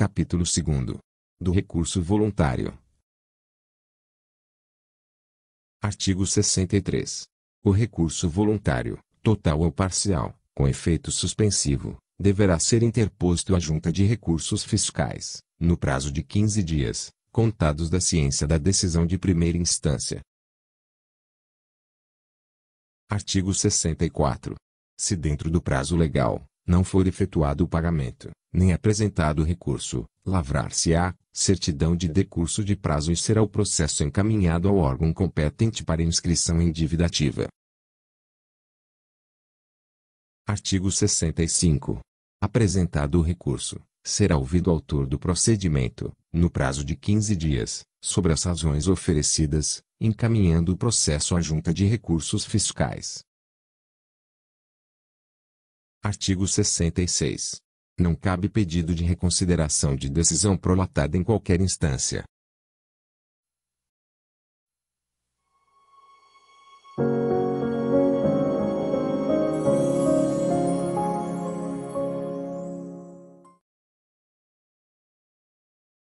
Capítulo 2 Do recurso voluntário. Artigo 63. O recurso voluntário, total ou parcial, com efeito suspensivo, deverá ser interposto à Junta de Recursos Fiscais, no prazo de 15 dias, contados da ciência da decisão de primeira instância. Artigo 64. Se dentro do prazo legal, não for efetuado o pagamento, nem apresentado recurso, lavrar-se-á certidão de decurso de prazo e será o processo encaminhado ao órgão competente para inscrição em dívida ativa. Artigo 65. Apresentado o recurso, será ouvido o autor do procedimento, no prazo de 15 dias, sobre as razões oferecidas, encaminhando o processo à Junta de Recursos Fiscais. Artigo 66 não cabe pedido de reconsideração de decisão prolatada em qualquer instância.